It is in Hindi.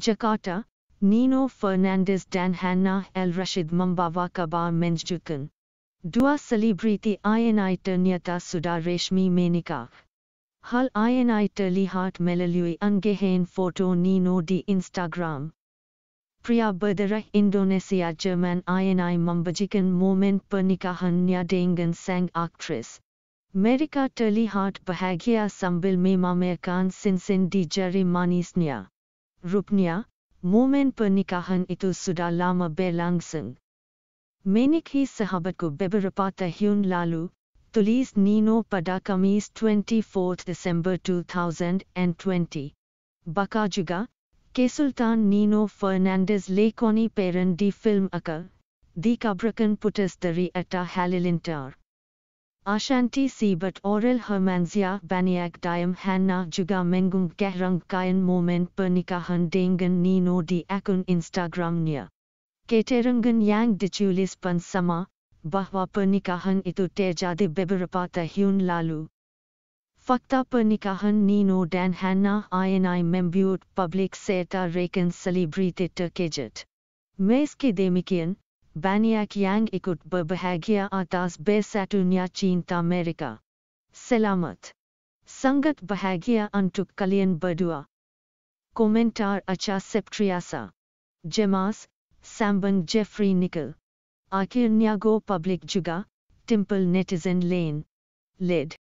Jakarta, Nino Fernandez dan Hanna El Rashid Mambawa Kabar Menjukan. Dua Celebrity INI Ternyata Suda Reshmi Menika. Hal INI Terlihat Melalui Angehen Foto Nino di Instagram. Priya Berdara Indonesia German INI Mambajikan Moment Pernikahannya Dengan Sang Actress. Mereka terlihat bahagia sambil memamerkan sinsin di jari manisnya. रुपनिया मोमेन पर निकाहन इतु सुडा लामा बेलांग सिंह मेनिक ही सहाबत को बेबरपा तह्यून लालू तुलीस नीनो पडा कमीज 24 दिसंबर ट्वेंटी बकाजुगा के सुल्तान नीनो फर्नांडिस लेकोनी पेरन डी फिल्म अकर दी कब्रकन पुटस दरी अटा हैलिलिंटार Ashanti But Oral Hermansia Baniak Diam Hanna Juga Mengung Kehrang Kayan Moment Pernikahan Dengan Nino Di Akun Instagram Nya. Keterangan Yang Diculis Pan Sama, Bahwa Pernikahan Itu Terjadi Beberapa Tahun Lalu. Fakta Pernikahan Nino Dan Hanna INI Membuat Public Serta Rekan Selebriti Terkejut. Meski demikian, banyak yang ikut berbahagia atas bersatunya cinta mereka. Selamat. Sangat bahagia untuk kalian berdua. Komentar Acha Septriasa. Jemas, Sambang Jeffrey Nickel. Akhirnya go public juga, Temple Netizen Lane. Lid.